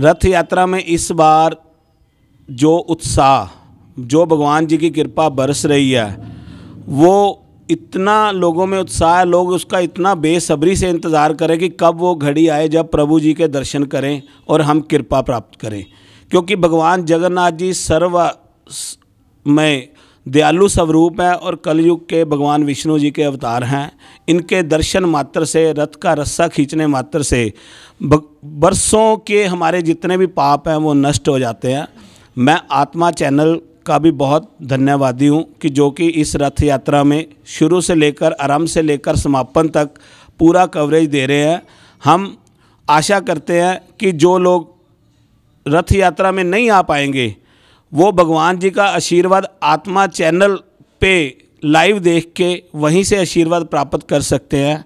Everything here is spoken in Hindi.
रथ यात्रा में इस बार जो उत्साह जो भगवान जी की कृपा बरस रही है वो इतना लोगों में उत्साह है लोग उसका इतना बेसब्री से इंतज़ार करें कि कब वो घड़ी आए जब प्रभु जी के दर्शन करें और हम कृपा प्राप्त करें क्योंकि भगवान जगन्नाथ जी सर्व में दयालु स्वरूप है और कलयुग के भगवान विष्णु जी के अवतार हैं इनके दर्शन मात्र से रथ का रस्सा खींचने मात्र से बरसों के हमारे जितने भी पाप हैं वो नष्ट हो जाते हैं मैं आत्मा चैनल का भी बहुत धन्यवादी हूँ कि जो कि इस रथ यात्रा में शुरू से लेकर आराम से लेकर समापन तक पूरा कवरेज दे रहे हैं हम आशा करते हैं कि जो लोग रथ यात्रा में नहीं आ पाएंगे वो भगवान जी का आशीर्वाद आत्मा चैनल पे लाइव देख के वहीं से आशीर्वाद प्राप्त कर सकते हैं